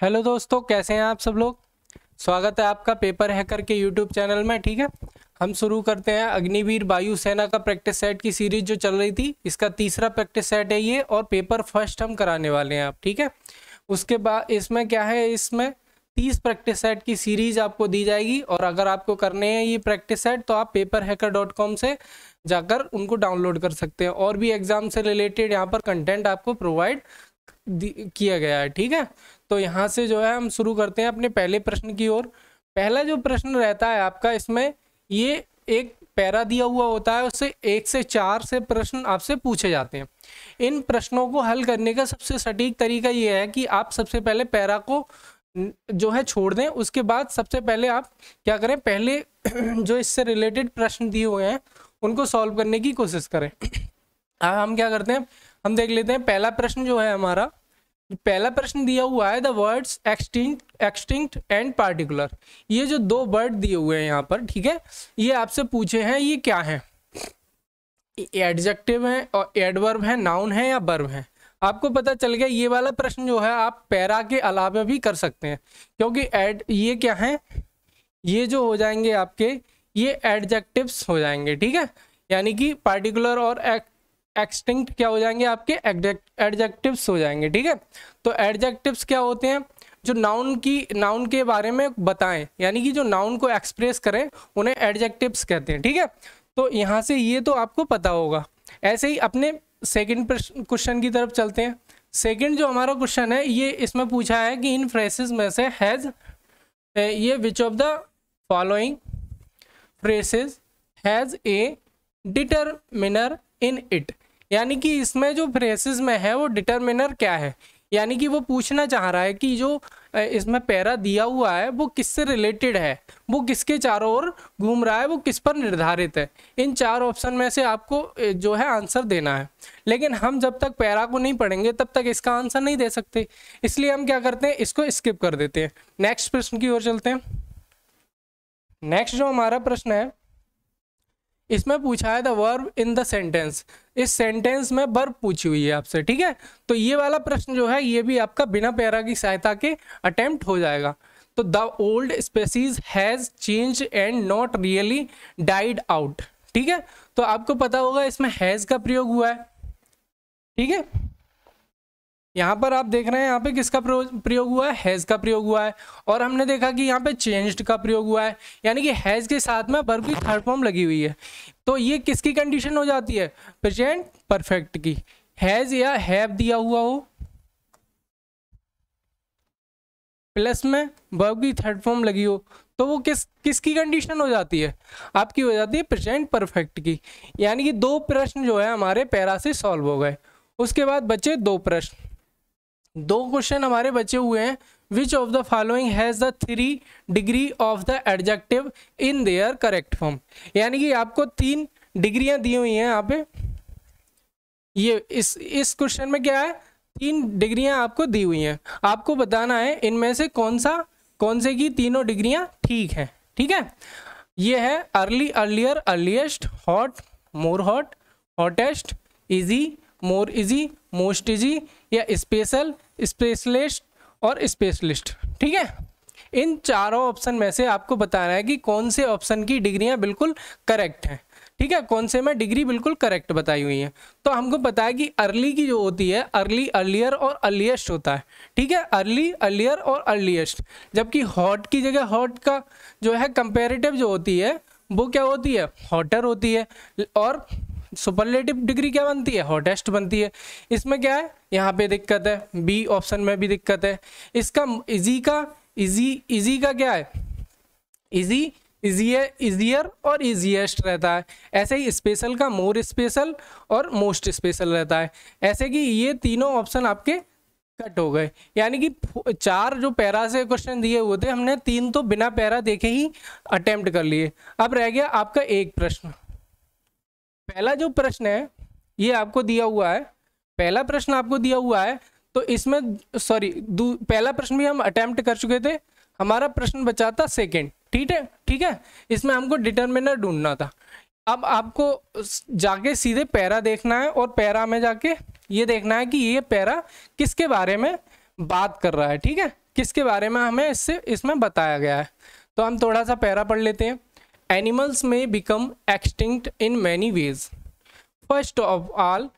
hello दोस्तों कैसे हैं आप सब लोग स्वागत है आपका पेपर हैकर के यूट्यूब चैनल में ठीक है हम शुरू करते हैं अग्निवीर वायुसेना का प्रैक्टिस सेट की सीरीज जो चल रही थी इसका तीसरा प्रैक्टिस सेट है ये और पेपर फर्स्ट हम कराने वाले हैं आप ठीक है उसके बाद इसमें क्या है इसमें तीस प्रैक्टिस सेट की सीरीज आपको दी जाएगी और अगर आपको करने हैं ये प्रैक्टिस सेट तो आप पेपर हैकर डॉट कॉम से जाकर उनको डाउनलोड कर सकते हैं और भी एग्जाम से रिलेटेड यहाँ पर कंटेंट आपको प्रोवाइड किया गया है ठीक है तो यहाँ से जो है हम शुरू करते हैं अपने पहले प्रश्न की ओर पहला जो प्रश्न रहता है आपका इसमें ये एक पैरा दिया हुआ होता है उससे एक से चार से प्रश्न आपसे पूछे जाते हैं इन प्रश्नों को हल करने का सबसे सटीक तरीका ये है कि आप सबसे पहले पैरा को जो है छोड़ दें उसके बाद सबसे पहले आप क्या करें पहले जो इससे रिलेटेड प्रश्न दिए हुए हैं उनको सॉल्व करने की कोशिश करें अब हम क्या करते हैं हम देख लेते हैं पहला प्रश्न जो है हमारा पहला प्रश्न दिया हुआ है the words extinct extinct and particular ये जो दो वर्ड दिए हुए हैं यहाँ पर ठीक है ये आपसे पूछे हैं ये क्या है एडजेक्टिव है और एडवर्ब है नाउन है या बर्ब है आपको पता चल गया ये वाला प्रश्न जो है आप पैरा के अलावा भी कर सकते हैं क्योंकि एड ये क्या है ये जो हो जाएंगे आपके ये एडजेक्टिव्स हो जाएंगे ठीक है यानी कि पार्टिकुलर और एक्सटिंक्ट क्या हो जाएंगे आपके एडजेक्टिव्स हो जाएंगे ठीक है तो एडजेक्टिव्स क्या होते हैं जो नाउन की नाउन के बारे में बताएं यानी कि जो नाउन को एक्सप्रेस करें उन्हें एडजेक्टिव्स कहते हैं ठीक है तो यहाँ से ये तो आपको पता होगा ऐसे ही अपने सेकेंड क्वेश्चन की तरफ चलते हैं सेकेंड जो हमारा क्वेश्चन है ये इसमें पूछा है कि इन फ्रेसेस में से हैज़ ये which of the following phrases has a determiner in it यानी कि इसमें जो फ्रेसिस में है वो डिटर्मिनर क्या है यानी कि वो पूछना चाह रहा है कि जो इसमें पैरा दिया हुआ है वो किससे रिलेटेड है वो किसके चारों ओर घूम रहा है वो किस पर निर्धारित है इन चार ऑप्शन में से आपको जो है आंसर देना है लेकिन हम जब तक पैरा को नहीं पढ़ेंगे तब तक इसका आंसर नहीं दे सकते इसलिए हम क्या करते हैं इसको स्किप कर देते हैं नेक्स्ट प्रश्न की ओर चलते हैं नेक्स्ट जो हमारा प्रश्न है इसमें पूछा है the verb in the sentence इस सेंटेंस में वर्ब पूछी हुई है आपसे ठीक है तो ये वाला प्रश्न जो है ये भी आपका बिना पैरा की सहायता के अटेम्प्ट हो जाएगा तो the old species has change and not really died out ठीक है तो आपको पता होगा इसमें हैज का प्रयोग हुआ है ठीक है यहाँ पर आप देख रहे हैं यहाँ पे किसका प्रयोग हुआ है हैज़ का प्रयोग हुआ है और हमने देखा कि यहाँ पे चेंज्ड का प्रयोग हुआ है यानी कि हैज़ के साथ में बर्ब की थर्ड फॉर्म लगी हुई है तो ये किसकी कंडीशन हो जाती है प्रेजेंट परफेक्ट की हैज़ या हैव दिया हुआ हो प्लस में बर्ब की थर्ड फॉर्म लगी हो तो वो किस किसकी कंडीशन हो जाती है आपकी हो जाती है प्रेजेंट परफेक्ट की यानी कि दो प्रश्न जो है हमारे पैरा से सॉल्व हो गए उसके बाद बचे दो प्रश्न दो क्वेश्चन हमारे बचे हुए हैं which of the following has the three degree of the adjective in their correct form यानी कि आपको तीन डिग्रियां दी हुई हैं यहाँ पे ये इस इस क्वेश्चन में क्या है तीन डिग्रियां आपको दी हुई हैं आपको बताना है इनमें से कौन सा कौन से की तीनों डिग्रियां ठीक हैं ठीक है ये है early earlier earliest hot more hot hottest easy more easy most easy या स्पेशल स्पेशलिस्ट और स्पेशलिस्ट ठीक है इन चारों ऑप्शन में से आपको बताना है कि कौन से ऑप्शन की डिग्रियां बिल्कुल करेक्ट हैं ठीक है कौन से में डिग्री बिल्कुल करेक्ट बताई हुई है तो हमको पता है कि अर्ली की जो होती है अर्ली अर्लियर और अर्लीस्ट होता है ठीक है अर्ली अर्लियर और अर्लीस्ट जबकि हॉट की जगह हॉट का जो है कंपेरेटिव जो होती है वो क्या होती है हॉटर होती है और सुपरलेटिव डिग्री क्या बनती है हॉटेस्ट बनती है इसमें क्या है यहाँ पे दिक्कत है बी ऑप्शन में भी दिक्कत है इसका इजी का इजी इजी का क्या है इजी इजियर इजियर और इजिएस्ट रहता है ऐसे ही स्पेशल का मोर स्पेशल और मोस्ट स्पेशल रहता है ऐसे कि ये तीनों ऑप्शन आपके कट हो गए यानी कि चार जो पैरा से क्वेश्चन दिए हुए थे हमने तीन तो बिना पैरा देखे ही अटेम्प्ट कर लिए अब रह गया आपका एक प्रश्न पहला जो प्रश्न है ये आपको दिया हुआ है पहला प्रश्न आपको दिया हुआ है तो इसमें सॉरी पहला प्रश्न भी हम अटैम्प्ट कर चुके थे हमारा प्रश्न बचा था सेकेंड ठीक है ठीक है इसमें हमको डिटर्मिनर ढूंढना था अब आपको जाके सीधे पैरा देखना है और पैरा में जाके ये देखना है कि ये पैरा किसके बारे में बात कर रहा है ठीक है किसके बारे में हमें इससे इसमें बताया गया है तो हम थोड़ा सा पैरा पढ़ लेते हैं animals may become extinct in many ways first of all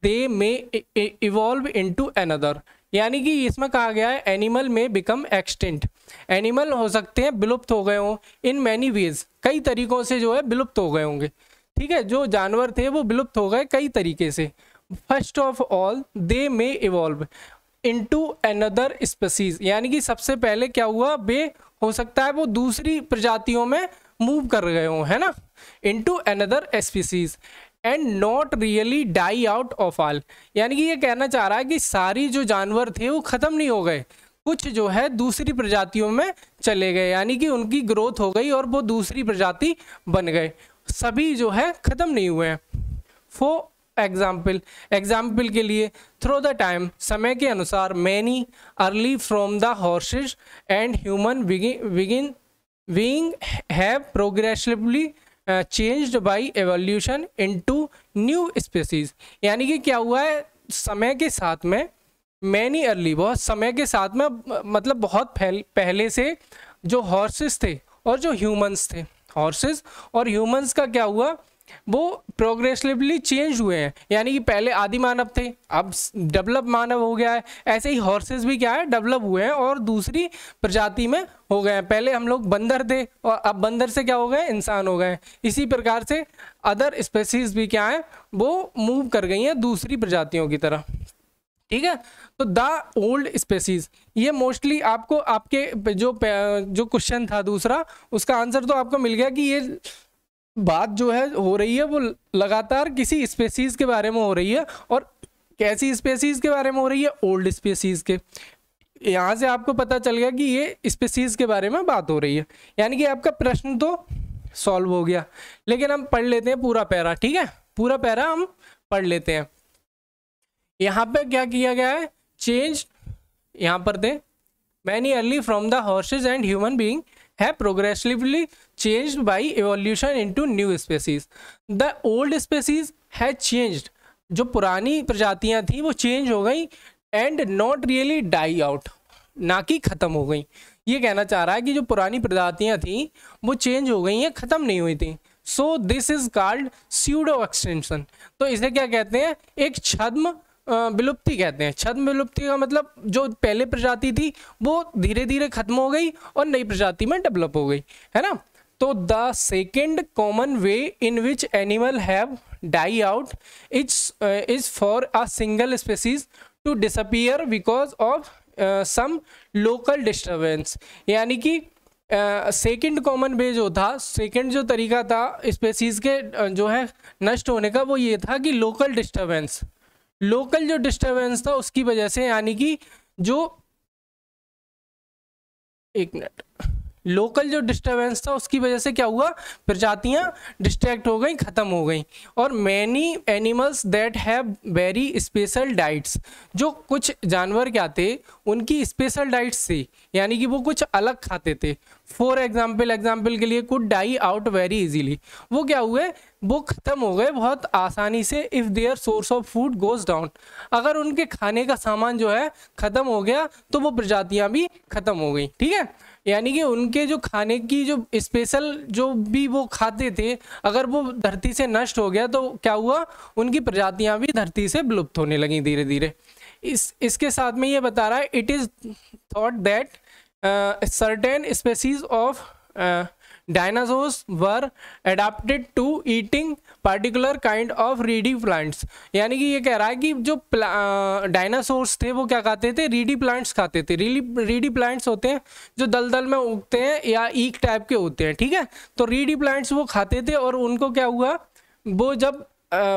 they may e-, e-, evolve into another यानी कि इसमें कहा गया है एनिमल में बिकम एक्सटेंट एनिमल हो सकते हैं विलुप्त हो गए हों इन मैनी वेज कई तरीकों से जो है विलुप्त हो गए होंगे ठीक है जो जानवर थे वो विलुप्त हो गए कई तरीके से first of all they may evolve into another species यानी कि सबसे पहले क्या हुआ वे हो सकता है वो दूसरी प्रजातियों में मूव कर गए हों है ना into another species and not really die out of all यानी कि ये कहना चाह रहा है कि सारी जो जानवर थे वो ख़त्म नहीं हो गए कुछ जो है दूसरी प्रजातियों में चले गए यानी कि उनकी ग्रोथ हो गई और वो दूसरी प्रजाति बन गए सभी जो है ख़त्म नहीं हुए हैं फो एग्जाम्पल एग्जाम्पल के लिए थ्रो द टाइम समय के अनुसार many early from the horses and human beings have progressively changed by evolution into new species यानी कि क्या हुआ है समय के साथ में मैनी अर्ली बहुत समय के साथ में मतलब बहुत पहले से जो हॉर्सेस थे और जो ह्यूमंस थे हॉर्सेस और ह्यूमंस का क्या हुआ वो प्रोग्रेसिवली चेंज हुए हैं यानी कि पहले आदि मानव थे अब डेवलप मानव हो गया है ऐसे ही हॉर्सेस भी क्या है डेवलप हुए हैं और दूसरी प्रजाति में हो गए हैं पहले हम लोग बंदर थे और अब बंदर से क्या हो गए इंसान हो गए इसी प्रकार से अदर स्पेसीज भी क्या हैं वो मूव कर गई हैं दूसरी प्रजातियों की तरह ठीक है तो द ओल्ड स्पेसीज ये मोस्टली आपको आपके जो जो क्वेश्चन था दूसरा उसका आंसर तो आपको मिल गया कि ये बात जो है हो रही है वो लगातार किसी स्पेसीज के बारे में हो रही है और कैसी स्पेसीज के बारे में हो रही है ओल्ड स्पेसीज के यहाँ से आपको पता चल गया कि ये स्पेसीज के बारे में बात हो रही है यानी कि आपका प्रश्न तो सॉल्व हो गया लेकिन हम पढ़ लेते हैं पूरा पैरा ठीक है पूरा पैरा हम पढ़ लेते हैं यहाँ पे क्या किया गया है चेंज यहाँ पर they many early from the horses and human being progressively change by evolution into new species the old species है चेंज्ड जो पुरानी प्रजातियाँ थी वो चेंज हो गई and not really die out ना कि ख़त्म हो गई ये कहना चाह रहा है कि जो पुरानी प्रजातियाँ थी वो चेंज हो गई हैं ख़त्म नहीं हुई थी so this is called pseudo extension तो इसे क्या कहते हैं एक छद्म विलुप्ति कहते हैं छद्म विलुप्ति का मतलब जो पहले प्रजाति थी वो धीरे धीरे खत्म हो गई और नई प्रजाति में डेवलप हो गई है ना तो the second common way in which animal have die out its is for a single species to disappear because of some local disturbance यानी कि सेकेंड कॉमन वे जो था सेकेंड जो तरीका था स्पेसीज़ के uh, जो है नष्ट होने का वो ये था कि लोकल डिस्टर्बेंस लोकल जो डिस्टरबेंस था उसकी वजह से यानी कि जो एक मिनट लोकल जो डिस्टर्बेंस था उसकी वजह से क्या हुआ प्रजातियाँ डिस्ट्रैक्ट हो गई ख़त्म हो गई और many animals that have very special diets जो कुछ जानवर क्या थे उनकी स्पेशल डाइट्स थी यानी कि वो कुछ अलग खाते थे फॉर एग्जाम्पल एग्जाम्पल के लिए could die out very easily वो क्या हुए वो ख़त्म हो गए बहुत आसानी से if their source of food goes down अगर उनके खाने का सामान जो है ख़त्म हो गया तो वो प्रजातियाँ भी ख़त्म हो गई ठीक है यानी कि उनके जो खाने की जो स्पेशल जो भी वो खाते थे अगर वो धरती से नष्ट हो गया तो क्या हुआ उनकी प्रजातियाँ भी धरती से विलुप्त होने लगी धीरे धीरे इस इसके साथ में ये बता रहा है it is thought that certain species of dinosaurs were adapted to eating particular kind of reedy plants यानी कि ये कह रहा है कि जो डायनासोर्स थे वो क्या खाते थे रीडी प्लांट्स खाते थे रीडी रीडी प्लांट्स होते हैं जो दल दल में उगते हैं या ईक टाइप के होते हैं ठीक है तो रीडी प्लांट्स वो खाते थे और उनको क्या हुआ वो जब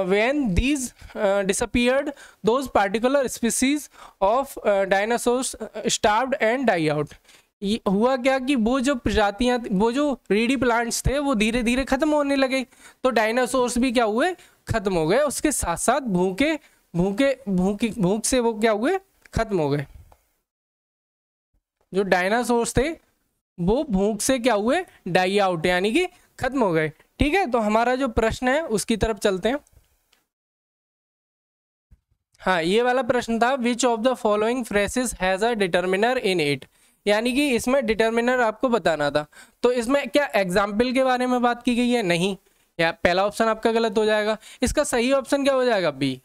when these disappeared those particular species of dinosaurs starve and die out हुआ क्या कि वो जो प्रजातियां वो जो रेडी प्लांट्स थे वो धीरे धीरे खत्म होने लगे तो डायनासोर्स भी क्या हुए खत्म हो गए उसके साथ साथ भूखे भूखे भूखी भूख से वो क्या हुए खत्म हो गए जो डायनासोर्स थे वो भूख से क्या हुए डाई आउट यानी कि खत्म हो गए ठीक है तो हमारा जो प्रश्न है उसकी तरफ चलते हैं हाँ ये वाला प्रश्न था which of the following phrases has a determiner in it यानी कि इसमें डिटर्मिनर आपको बताना था तो इसमें क्या एग्जाम्पल के बारे में बात की गई है नहीं या पहला ऑप्शन आपका गलत हो जाएगा इसका सही ऑप्शन क्या हो जाएगा बी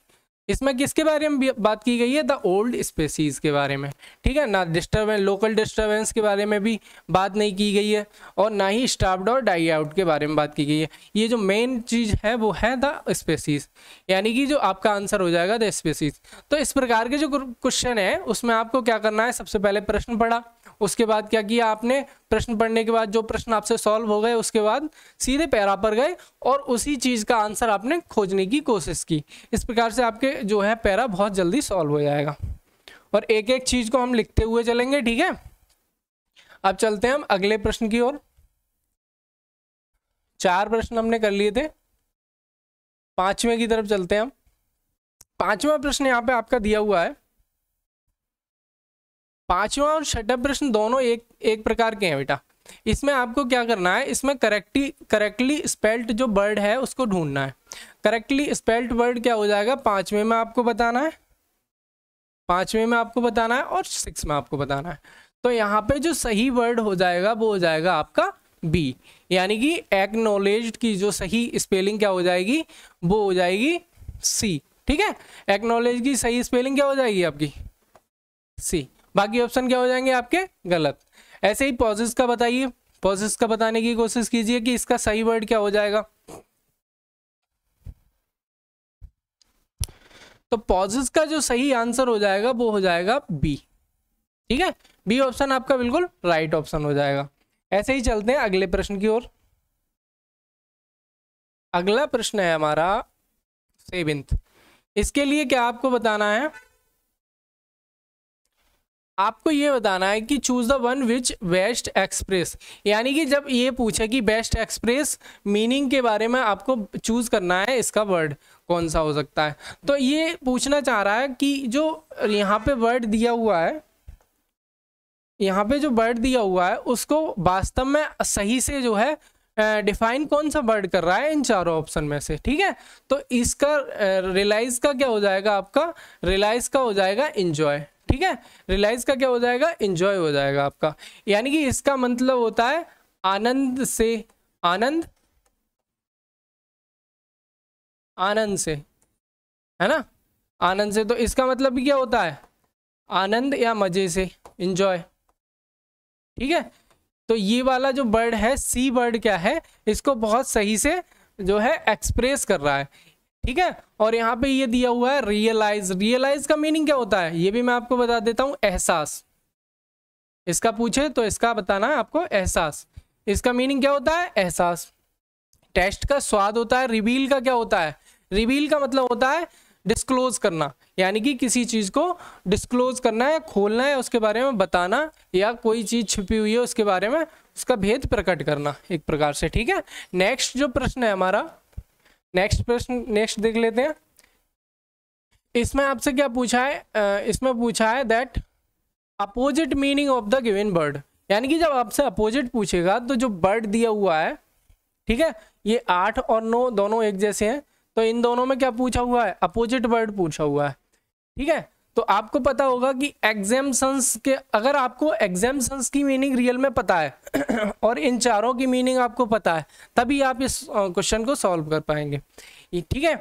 इसमें किसके बारे में बात की गई है द ओल्ड स्पेसीज के बारे में ठीक है ना डिस्टर्बेंस लोकल डिस्टर्बेंस के बारे में भी बात नहीं की गई है और ना ही स्टाफ्ड और डाई आउट के बारे में बात की गई है ये जो मेन चीज़ है वो है द स्पेसीज यानी कि जो आपका आंसर हो जाएगा द स्पेसीज तो इस प्रकार के जो क्वेश्चन है उसमें आपको क्या करना है सबसे पहले प्रश्न पढ़ा उसके बाद क्या किया आपने प्रश्न पढ़ने के बाद जो प्रश्न आपसे सॉल्व हो गए उसके बाद सीधे पैरा पर गए और उसी चीज़ का आंसर आपने खोजने की कोशिश की इस प्रकार से आपके जो है पैरा बहुत जल्दी सॉल्व हो जाएगा और एक एक चीज़ को हम लिखते हुए चलेंगे ठीक है अब चलते हैं हम अगले प्रश्न की ओर चार प्रश्न हमने कर लिए थे पांचवें की तरफ चलते हैं हम पांचवा प्रश्न यहाँ पे आपका दिया हुआ है पांचवा और छठा प्रश्न दोनों एक एक प्रकार के हैं बेटा इसमें आपको क्या करना है इसमें करेक्टली करेक्टली स्पेल्ट जो वर्ड है उसको ढूंढना है करेक्टली स्पेल्ट वर्ड क्या हो जाएगा पांचवें में आपको बताना है पांचवें में आपको बताना है और सिक्स में आपको बताना है तो यहाँ पे जो सही वर्ड हो जाएगा वो हो जाएगा आपका बी यानी कि एक्नोलेज की जो सही स्पेलिंग क्या हो जाएगी वो हो जाएगी सी ठीक है एक्नोलेज की सही स्पेलिंग क्या हो जाएगी आपकी सी बाकी ऑप्शन क्या हो जाएंगे आपके गलत ऐसे ही पॉजिस का बताइए पॉजिस का बताने की कोशिश कीजिए कि इसका सही वर्ड क्या हो जाएगा तो पॉजिस का जो सही आंसर हो जाएगा वो हो जाएगा बी ठीक है बी ऑप्शन आपका बिल्कुल राइट ऑप्शन हो जाएगा ऐसे ही चलते हैं अगले प्रश्न की ओर अगला प्रश्न है हमारा सेविंथ इसके लिए क्या आपको बताना है आपको ये बताना है कि choose the one which best express यानी कि जब ये पूछे कि बेस्ट एक्सप्रेस मीनिंग के बारे में आपको चूज करना है इसका वर्ड कौन सा हो सकता है तो ये पूछना चाह रहा है कि जो यहाँ पे वर्ड दिया हुआ है यहाँ पे जो वर्ड दिया हुआ है उसको वास्तव में सही से जो है डिफाइन कौन सा वर्ड कर रहा है इन चारों ऑप्शन में से ठीक है तो इसका रिलाइज का क्या हो जाएगा आपका रिलाइज का हो जाएगा इंजॉय ठीक है रिलाइज का क्या हो जाएगा इंजॉय हो जाएगा आपका यानी कि इसका मतलब होता है आनंद से आनंद आनंद से है ना आनंद से तो इसका मतलब भी क्या होता है आनंद या मजे से इंजॉय ठीक है तो ये वाला जो बर्ड है सी बर्ड क्या है इसको बहुत सही से जो है एक्सप्रेस कर रहा है ठीक है और यहाँ पे ये दिया हुआ है रियलाइज रियलाइज का मीनिंग क्या होता है ये भी मैं आपको बता देता हूँ एहसास इसका पूछे तो इसका बताना है आपको एहसास इसका मीनिंग क्या होता है एहसास टेस्ट का स्वाद होता है रिवील का क्या होता है रिवील का मतलब होता है डिस्क्लोज करना यानी कि किसी चीज़ को डिस्क्लोज करना है खोलना है उसके बारे में बताना या कोई चीज़ छिपी हुई है उसके बारे में उसका भेद प्रकट करना एक प्रकार से ठीक है नेक्स्ट जो प्रश्न है हमारा नेक्स्ट प्रश्न नेक्स्ट देख लेते हैं इसमें आपसे क्या पूछा है इसमें पूछा है that opposite meaning of the given word यानी कि जब आपसे अपोजिट पूछेगा तो जो वर्ड दिया हुआ है ठीक है ये आठ और नौ दोनों एक जैसे हैं तो इन दोनों में क्या पूछा हुआ है अपोजिट वर्ड पूछा हुआ है ठीक है तो आपको पता होगा कि एग्जाम्सन्स के अगर आपको एग्जाम की मीनिंग रियल में पता है और इन चारों की मीनिंग आपको पता है तभी आप इस क्वेश्चन को सॉल्व कर पाएंगे ठीक है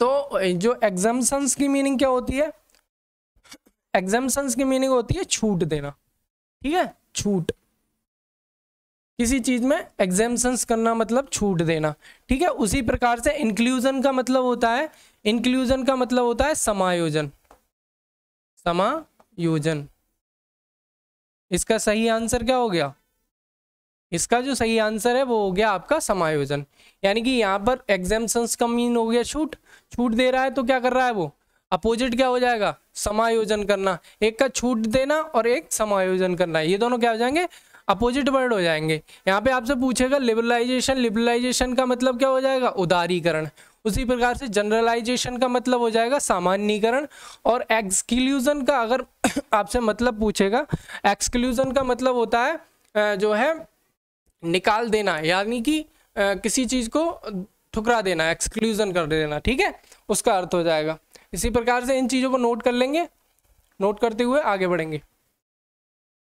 तो जो एग्जाम्सन्स की मीनिंग क्या होती है एग्जाम्सन्स की मीनिंग होती है छूट देना ठीक है छूट किसी चीज में एग्जाम करना मतलब छूट देना ठीक है उसी प्रकार से इंक्लूजन का मतलब होता है इंक्लूजन का मतलब होता है समायोजन समायोजन इसका सही आंसर क्या हो गया इसका जो सही आंसर है वो हो गया आपका समायोजन यानी कि यहाँ पर एग्जाम्सन्स का मीन हो गया छूट छूट दे रहा है तो क्या कर रहा है वो अपोजिट क्या हो जाएगा समायोजन करना एक का छूट देना और एक समायोजन करना ये दोनों क्या हो जाएंगे अपोजिट वर्ड हो जाएंगे यहाँ पे आपसे पूछेगा लिबरलाइजेशन लिबरलाइजेशन का मतलब क्या हो जाएगा उदारीकरण उसी प्रकार से जनरलाइजेशन का मतलब हो जाएगा सामान्यकरण और एक्सक्लूजन का अगर आपसे मतलब पूछेगा एक्सक्लूजन का मतलब होता है जो है निकाल देना यानी कि किसी चीज़ को ठुकरा देना एक्सक्लूजन कर देना ठीक है उसका अर्थ हो जाएगा इसी प्रकार से इन चीज़ों को नोट कर लेंगे नोट करते हुए आगे बढ़ेंगे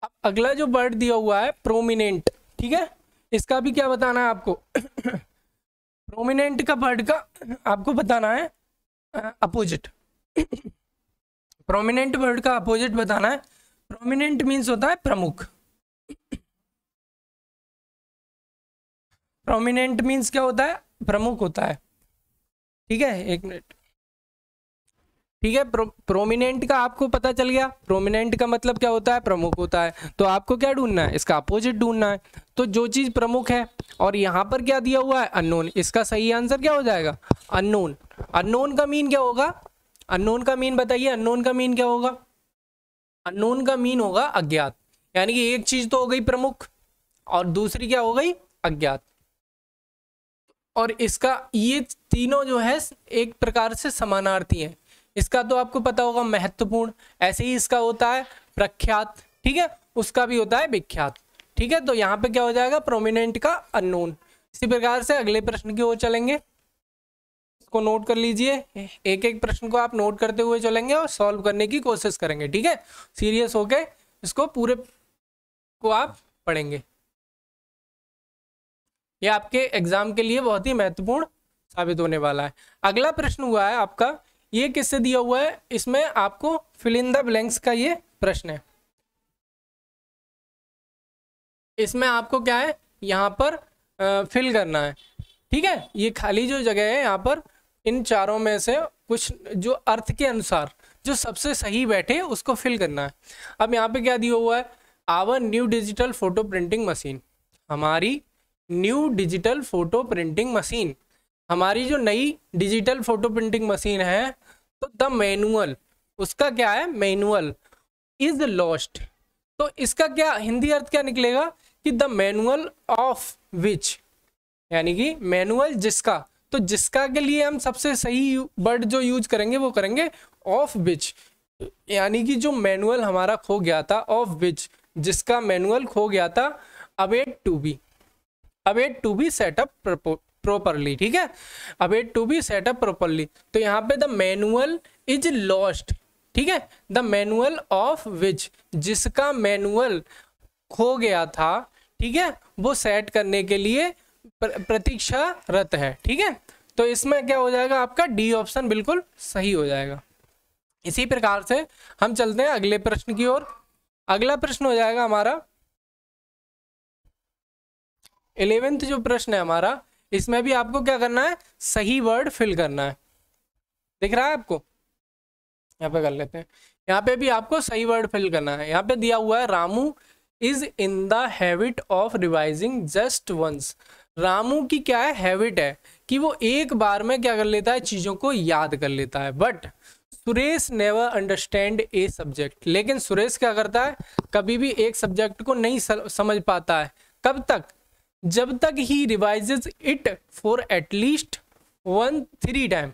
अब अगला जो वर्ड दिया हुआ है प्रोमिनेंट ठीक है इसका भी क्या बताना है आपको प्रोमिनेंट का वर्ड का आपको बताना है अपोजिट प्रोमिनेंट वर्ड का अपोजिट बताना है प्रोमिनेंट मीन्स होता है प्रमुख प्रोमिनेंट मीन्स क्या होता है प्रमुख होता है ठीक है एक मिनट ठीक है प्रो, प्रोमिनेंट का आपको पता चल गया प्रोमिनेंट का मतलब क्या होता है प्रमुख होता है तो आपको क्या ढूंढना है इसका अपोजिट ढूंढना है तो जो चीज़ प्रमुख है और यहाँ पर क्या दिया हुआ है अननोन इसका सही आंसर क्या हो जाएगा अननोन अननोन का मीन क्या होगा अननोन का मीन बताइए अननोन का मीन क्या होगा अननोन का मीन होगा अज्ञात यानी कि एक चीज़ तो हो गई प्रमुख और दूसरी क्या हो गई अज्ञात और इसका ये तीनों जो है एक प्रकार से समानार्थी हैं इसका तो आपको पता होगा महत्वपूर्ण ऐसे ही इसका होता है प्रख्यात ठीक है उसका भी होता है विख्यात ठीक है तो यहाँ पे क्या हो जाएगा प्रोमिनेंट का अननोन इसी प्रकार से अगले प्रश्न की ओर चलेंगे इसको नोट कर लीजिए एक एक प्रश्न को आप नोट करते हुए चलेंगे और सॉल्व करने की कोशिश करेंगे ठीक है सीरियस होके इसको पूरे को आप पढ़ेंगे ये आपके एग्जाम के लिए बहुत ही महत्वपूर्ण साबित होने वाला है अगला प्रश्न हुआ है आपका ये किससे दिया हुआ है इसमें आपको फिल इन द ब्लैंक्स का ये प्रश्न है इसमें आपको क्या है यहाँ पर आ, फिल करना है ठीक है ये खाली जो जगह है यहाँ पर इन चारों में से कुछ जो अर्थ के अनुसार जो सबसे सही बैठे उसको फिल करना है अब यहाँ पे क्या दिया हुआ है our new digital photo printing machine हमारी new digital photo printing machine हमारी जो नई डिजिटल फोटो प्रिंटिंग मशीन है तो द मैनुअल उसका क्या है मैनुअल इज लॉस्ट तो इसका क्या हिंदी अर्थ क्या निकलेगा कि द मैनुअल ऑफ विच यानी कि मैनुअल जिसका तो जिसका के लिए हम सबसे सही वर्ड जो यूज करेंगे वो करेंगे ऑफ विच यानी कि जो मैनुअल हमारा खो गया था ऑफ विच जिसका मैनुअल खो गया था await to be await to be set up properly ठीक है अब it to be set up properly तो यहाँ पे द मैनुअल इज लॉस्ट ठीक है द मैनुअल ऑफ विच जिसका मैनुअल खो गया था ठीक है वो सेट करने के लिए प्रतीक्षारत है ठीक है तो इसमें क्या हो जाएगा आपका डी ऑप्शन बिल्कुल सही हो जाएगा इसी प्रकार से हम चलते हैं अगले प्रश्न की ओर अगला प्रश्न हो जाएगा हमारा इलेवेंथ जो प्रश्न है हमारा इसमें भी आपको क्या करना है सही वर्ड फिल करना है दिख रहा है आपको यहाँ पे कर लेते हैं यहाँ पे भी आपको सही वर्ड फिल करना है यहाँ पे दिया हुआ है Ramu is in the habit of revising just once Ramu की क्या है हैबिट है कि वो एक बार में क्या कर लेता है चीज़ों को याद कर लेता है but Suresh never understand a subject लेकिन सुरेश क्या करता है कभी भी एक सब्जेक्ट को नहीं समझ पाता है कब तक जब तक he revise it for at least one three time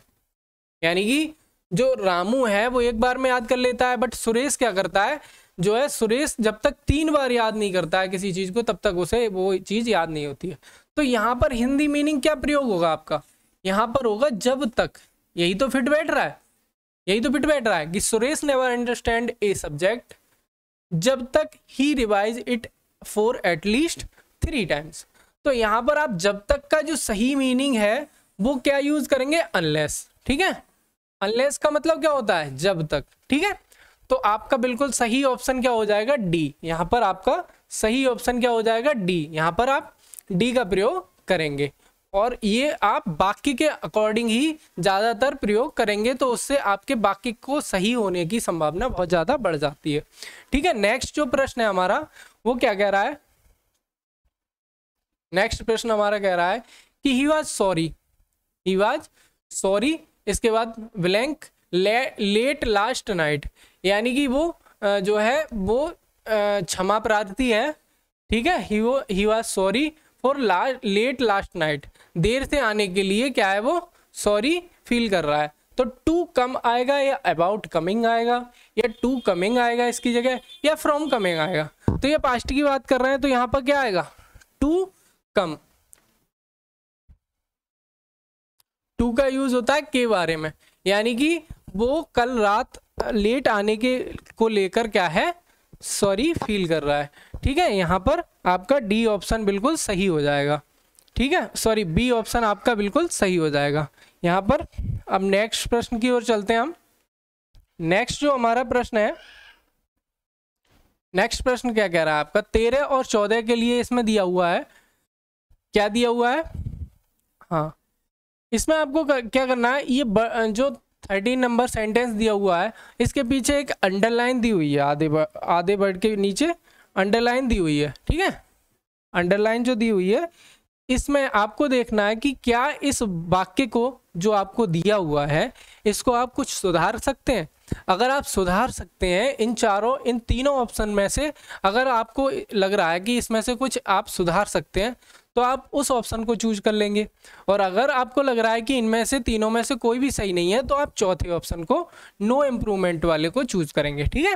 यानी कि जो रामू है वो एक बार में याद कर लेता है बट सुरेश क्या करता है जो है सुरेश जब तक तीन बार याद नहीं करता है किसी चीज़ को तब तक उसे वो चीज़ याद नहीं होती है तो यहाँ पर हिंदी मीनिंग क्या प्रयोग होगा आपका यहाँ पर होगा जब तक यही तो फिट बैठ रहा है यही तो फिट बैठ रहा है कि Suresh never understand a subject जब तक he revise it for at least three times तो यहाँ पर आप जब तक का जो सही मीनिंग है वो क्या यूज करेंगे अनलेस ठीक है अनलेस का मतलब क्या होता है जब तक ठीक है तो आपका बिल्कुल सही ऑप्शन क्या हो जाएगा डी यहाँ पर आपका सही ऑप्शन क्या हो जाएगा डी यहाँ पर आप डी का प्रयोग करेंगे और ये आप बाकी के अकॉर्डिंग ही ज़्यादातर प्रयोग करेंगे तो उससे आपके बाकी को सही होने की संभावना बहुत ज़्यादा बढ़ जाती है ठीक है नेक्स्ट जो प्रश्न है हमारा वो क्या कह रहा है नेक्स्ट प्रश्न हमारा कह रहा है कि he was sorry he was sorry इसके बाद ब्लैंक लेट लास्ट नाइट यानी कि वो जो है वो क्षमा प्रार्थी है ठीक है ही वो he was sorry for last late last night देर से आने के लिए क्या है वो सॉरी फील कर रहा है तो टू कम आएगा या अबाउट कमिंग आएगा या टू कमिंग आएगा इसकी जगह या फ्रॉम कमिंग आएगा तो ये पास्ट की बात कर रहे हैं तो यहाँ पर क्या आएगा टू कम टू का यूज होता है के बारे में यानी कि वो कल रात लेट आने के को लेकर क्या है सॉरी फील कर रहा है ठीक है यहाँ पर आपका डी ऑप्शन बिल्कुल सही हो जाएगा ठीक है सॉरी बी ऑप्शन आपका बिल्कुल सही हो जाएगा यहाँ पर अब नेक्स्ट प्रश्न की ओर चलते हैं हम नेक्स्ट जो हमारा प्रश्न है नेक्स्ट प्रश्न क्या कह रहा है आपका तेरह और चौदह के लिए इसमें दिया हुआ है क्या दिया हुआ है हाँ इसमें आपको कर, क्या करना है ये ब, जो थर्टीन नंबर सेंटेंस दिया हुआ है इसके पीछे एक अंडरलाइन दी हुई है आधे आधे वर्ड के नीचे अंडरलाइन दी हुई है ठीक है अंडरलाइन जो दी हुई है इसमें आपको देखना है कि क्या इस वाक्य को जो आपको दिया हुआ है इसको आप कुछ सुधार सकते हैं अगर आप सुधार सकते हैं इन चारों इन तीनों ऑप्शन में से अगर आपको लग रहा है कि इसमें से कुछ आप सुधार सकते हैं तो आप उस ऑप्शन को चूज कर लेंगे और अगर आपको लग रहा है कि इनमें से तीनों में से कोई भी सही नहीं है तो आप चौथे ऑप्शन को नो no इम्प्रूवमेंट वाले को चूज करेंगे ठीक है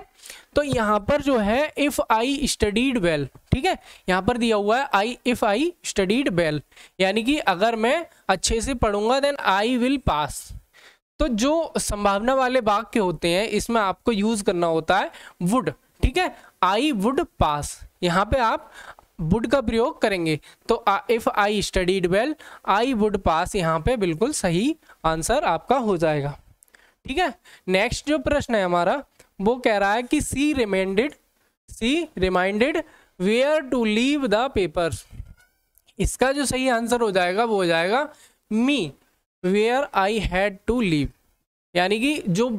तो यहाँ पर जो है इफ़ आई स्टडीड वेल ठीक है यहाँ पर दिया हुआ है I if I studied well यानी कि अगर मैं अच्छे से पढ़ूंगा देन आई विल पास तो जो संभावना वाले वाक्य होते हैं इसमें आपको यूज करना होता है वुड ठीक है आई वुड पास यहाँ पे आप वुड का प्रयोग करेंगे तो if I studied well I would pass यहाँ पे बिल्कुल सही आंसर आपका हो जाएगा ठीक है नेक्स्ट जो प्रश्न है हमारा वो कह रहा है कि she reminded she reminded where to leave the paper इसका जो सही आंसर हो जाएगा वो हो जाएगा me where I had to leave यानी कि जो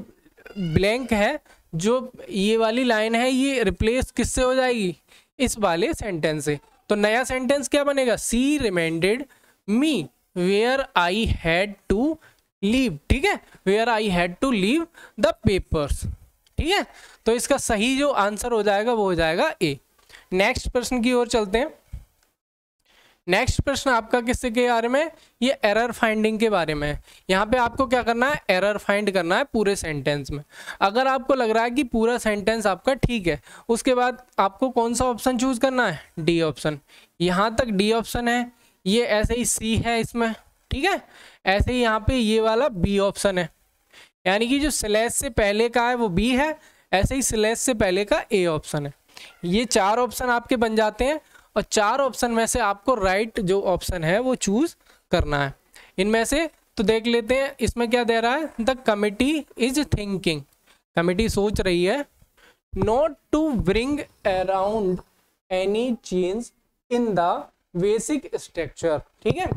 ब्लैंक है जो ये वाली लाइन है ये रिप्लेस किससे हो जाएगी इस वाले सेंटेंस से तो नया सेंटेंस क्या बनेगा she reminded me where I had to leave ठीक है where I had to leave the papers ठीक है तो इसका सही जो आंसर हो जाएगा वो हो जाएगा ए नेक्स्ट प्रश्न की ओर चलते हैं नेक्स्ट प्रश्न आपका किसके के बारे में ये एरर फाइंडिंग के बारे में यहाँ पे आपको क्या करना है एरर फाइंड करना है पूरे सेंटेंस में अगर आपको लग रहा है कि पूरा सेंटेंस आपका ठीक है उसके बाद आपको कौन सा ऑप्शन चूज करना है डी ऑप्शन यहाँ तक डी ऑप्शन है ये ऐसे ही सी है इसमें ठीक है ऐसे ही यहाँ पे ये वाला बी ऑप्शन है यानी कि जो स्लेस से पहले का है वो बी है ऐसे ही स्लेस से पहले का ए ऑप्शन है ये चार ऑप्शन आपके बन जाते हैं और चार ऑप्शन में से आपको राइट जो ऑप्शन है वो चूज करना है इनमें से तो देख लेते हैं इसमें क्या दे रहा है the committee is thinking committee सोच रही है not to bring around any change in the basic structure ठीक है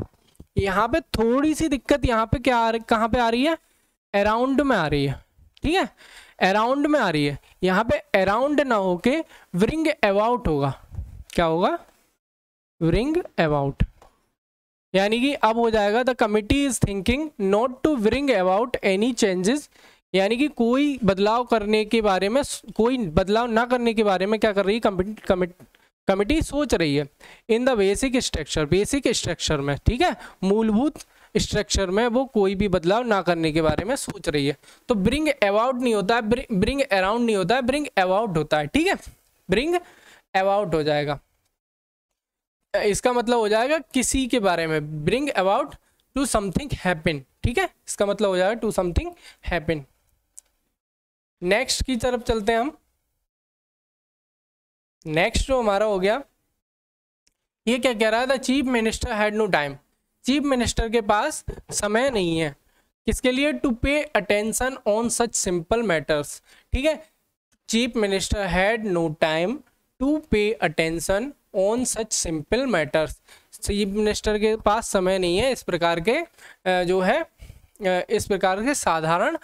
यहाँ पे थोड़ी सी दिक्कत यहाँ पे क्या कहाँ पे आ रही है अराउंड में आ रही है ठीक है अराउंड में आ रही है यहाँ पे अराउंड ना होके ब्रिंग अबाउट होगा क्या होगा ब्रिंग अबाउट यानी कि अब हो जाएगा the committee is thinking not to bring about any changes यानी कि कोई बदलाव करने के बारे में कोई बदलाव ना करने के बारे में क्या कर रही है कमिटी सोच रही है in the basic structure basic structure में ठीक है मूलभूत स्ट्रक्चर में वो कोई भी बदलाव ना करने के बारे में सोच रही है तो ब्रिंग अबाउट नहीं होता है ब्रिंग अराउंड नहीं होता है ब्रिंग अबाउट होता है ठीक है ब्रिंग अबाउट हो जाएगा इसका मतलब हो जाएगा किसी के बारे में bring about to something happen ठीक है इसका मतलब हो जाएगा टू समथिंग हैपन नेक्स्ट की तरफ चलते हैं हम नेक्स्ट जो हमारा हो गया ये क्या कह रहा था chief minister had no time chief minister के पास समय नहीं है किसके लिए to pay attention on such simple matters ठीक है chief minister had no time to pay attention on such simple matters chief minister के पास समय नहीं है इस प्रकार के जो है इस प्रकार के साधारण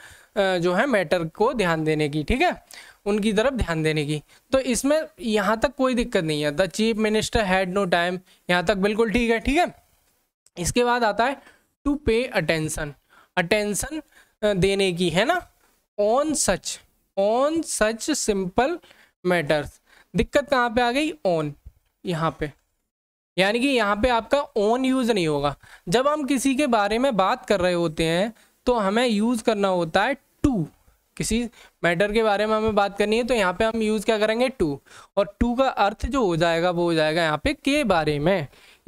जो है मैटर को ध्यान देने की ठीक है उनकी तरफ ध्यान देने की तो इसमें यहाँ तक कोई दिक्कत नहीं है the chief minister had no time यहाँ तक बिल्कुल ठीक है ठीक है इसके बाद आता है टू पे अटेंशन अटेंशन देने की है ना on such on such simple matters दिक्कत कहाँ पे आ गई ऑन यहाँ पे यानी कि यहाँ पे आपका ऑन यूज़ नहीं होगा जब हम किसी के बारे में बात कर रहे होते हैं तो हमें यूज़ करना होता है टू किसी मैटर के बारे में हमें बात करनी है तो यहाँ पे हम यूज़ क्या करेंगे टू और टू का अर्थ जो हो जाएगा वो हो जाएगा यहाँ पे के बारे में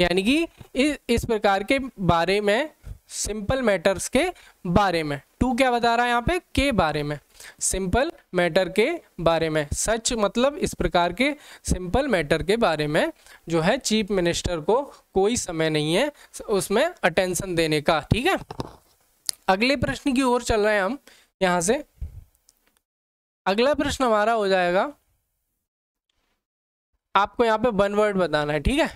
यानी कि इस इस प्रकार के बारे में सिंपल मैटर्स के बारे में टू क्या बता रहा है यहाँ पे के बारे में सिंपल मैटर के बारे में सच मतलब इस प्रकार के सिंपल मैटर के बारे में जो है चीफ मिनिस्टर को कोई समय नहीं है उसमें अटेंशन देने का ठीक है अगले प्रश्न की ओर चल रहे हैं हम यहाँ से अगला प्रश्न हमारा हो जाएगा आपको यहाँ पे वन वर्ड बताना है ठीक है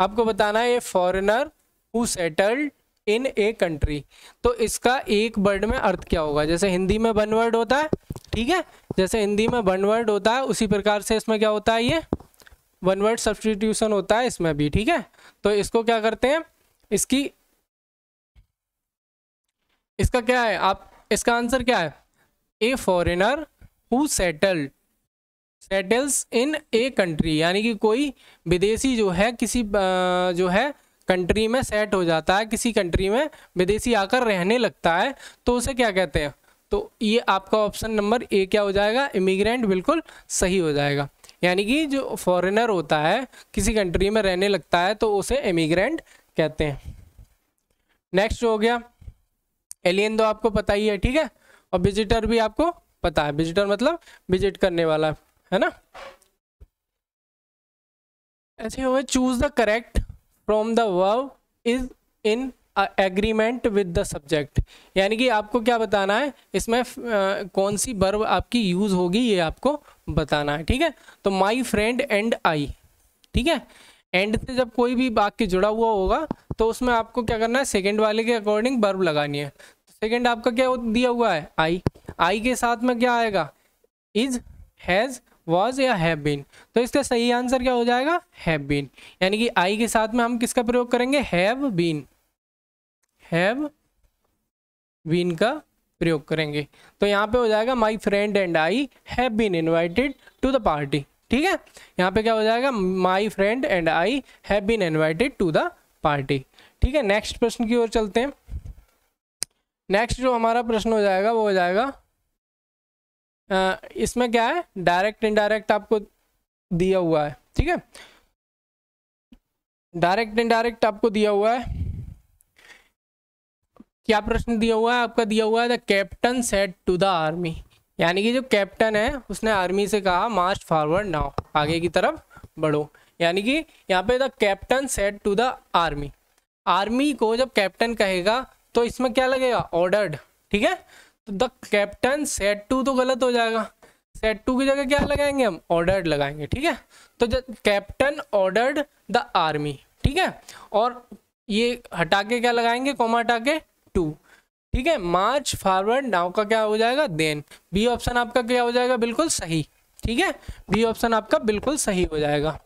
आपको बताना है ये foreigner who settled in a country तो इसका एक वर्ड में अर्थ क्या होगा जैसे हिंदी में वन वर्ड होता है ठीक है जैसे हिंदी में वन वर्ड होता है उसी प्रकार से इसमें क्या होता है ये वन वर्ड सब्सटीट्यूशन होता है इसमें भी ठीक है तो इसको क्या करते हैं इसकी इसका क्या है आप इसका आंसर क्या है a foreigner who settled settles in a country यानी कि कोई विदेशी जो है किसी जो है कंट्री में सेट हो जाता है किसी कंट्री में विदेशी आकर रहने लगता है तो उसे क्या कहते हैं तो ये आपका ऑप्शन नंबर ए क्या हो जाएगा इमिग्रेंट बिल्कुल सही हो जाएगा यानी कि जो फॉरेनर होता है किसी कंट्री में रहने लगता है तो उसे इमिग्रेंट कहते हैं नेक्स्ट हो गया एलियन तो आपको पता ही है ठीक है और विजिटर भी आपको पता है विजिटर मतलब विजिट करने वाला है ना ऐसे हुए choose the correct from the verb is in agreement with the subject यानी कि आपको क्या बताना है इसमें uh, कौन सी बर्व आपकी यूज होगी ये आपको बताना है ठीक है तो माई फ्रेंड एंड आई ठीक है एंड से जब कोई भी वाक्य जुड़ा हुआ होगा तो उसमें आपको क्या करना है सेकेंड वाले के अकॉर्डिंग बर्व लगानी है सेकेंड आपका क्या दिया हुआ है आई आई के साथ में क्या आएगा इज हैज़ वॉज या हैव बीन तो इसका सही आंसर क्या हो जाएगा हैव बीन यानी कि आई के साथ में हम किसका प्रयोग करेंगे हैव बीन हैव बीन का प्रयोग करेंगे तो यहाँ पे हो जाएगा my friend and I have been invited to the party ठीक है यहाँ पे क्या हो जाएगा my friend and I have been invited to the party ठीक है नेक्स्ट प्रश्न की ओर चलते हैं नेक्स्ट जो हमारा प्रश्न हो जाएगा वो हो जाएगा इसमें क्या है डायरेक्ट इनडायरेक्ट आपको दिया हुआ है ठीक है डायरेक्ट इनडायरेक्ट आपको दिया हुआ है क्या प्रश्न दिया हुआ है आपका दिया हुआ है the captain set to the army यानी कि जो कैप्टन है उसने आर्मी से कहा मार्च फॉरवर्ड नाउ आगे की तरफ बढ़ो यानी कि यहाँ पे the captain set to the army army को जब कैप्टन कहेगा तो इसमें क्या लगेगा ऑर्डर्ड ठीक है द कैप्टन सेट टू तो गलत हो जाएगा सेट टू की जगह क्या लगाएंगे हम ऑर्डर्ड लगाएंगे ठीक है तो जब कैप्टन ऑर्डर्ड द आर्मी ठीक है और ये हटा के क्या लगाएंगे कोमा हटा के टू ठीक है मार्च फॉरवर्ड नाव का क्या हो जाएगा देन बी ऑप्शन आपका क्या हो जाएगा बिल्कुल सही ठीक है बी ऑप्शन आपका बिल्कुल सही हो जाएगा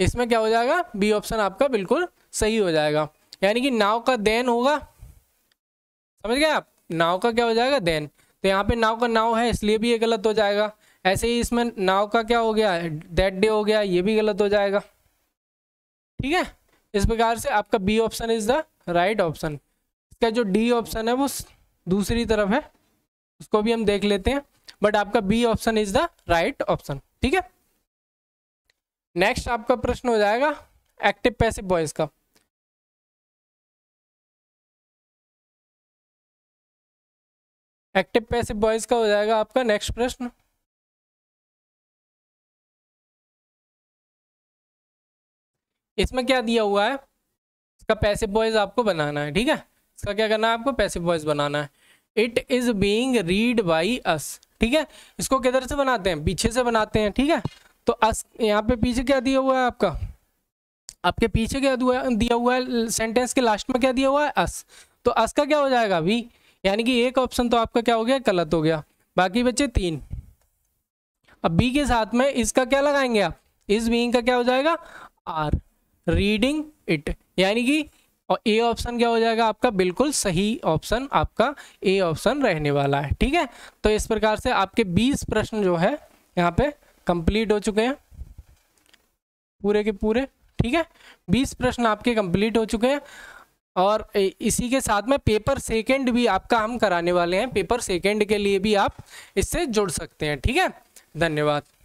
इसमें क्या हो जाएगा बी ऑप्शन आपका बिल्कुल सही हो जाएगा यानी कि नाव का देन होगा समझ गए आप नाव का क्या हो जाएगा देन तो यहाँ पे नाव का नाव है इसलिए भी ये गलत हो जाएगा ऐसे ही इसमें नाव का क्या हो गया दैट डे हो गया ये भी गलत हो जाएगा ठीक है इस प्रकार से आपका B option is the right option इसका जो डी ऑप्शन है वो दूसरी तरफ है उसको भी हम देख लेते हैं बट आपका B option is the right option ठीक है नेक्स्ट आपका प्रश्न हो जाएगा एक्टिव पैसिव बॉयज का एक्टिव पैसिव बॉयज का हो जाएगा आपका नेक्स्ट प्रश्न इसमें क्या दिया हुआ है इसका पैसिव बॉयज आपको बनाना है ठीक है इसका क्या करना है आपको पैसिव बॉयज बनाना है it is being read by us ठीक है इसको किधर से बनाते हैं पीछे से बनाते हैं ठीक है तो अस यहाँ पे पीछे क्या दिया हुआ है आपका आपके पीछे क्या दिया हुआ है सेंटेंस के लास्ट में क्या दिया हुआ है अस तो अस का क्या हो जाएगा अभी यानी कि एक ऑप्शन तो आपका क्या हो गया गलत हो गया बाकी बचे तीन अब बी के साथ में इसका क्या लगाएंगे आप इस बी का क्या हो जाएगा आर रीडिंग इट यानी कि ए ऑप्शन क्या हो जाएगा आपका बिल्कुल सही ऑप्शन आपका ए ऑप्शन रहने वाला है ठीक है तो इस प्रकार से आपके 20 प्रश्न जो है यहाँ पे कंप्लीट हो चुके हैं पूरे के पूरे ठीक है 20 प्रश्न आपके कंप्लीट हो चुके हैं और इसी के साथ में पेपर सेकेंड भी आपका हम कराने वाले हैं पेपर सेकेंड के लिए भी आप इससे जुड़ सकते हैं ठीक है धन्यवाद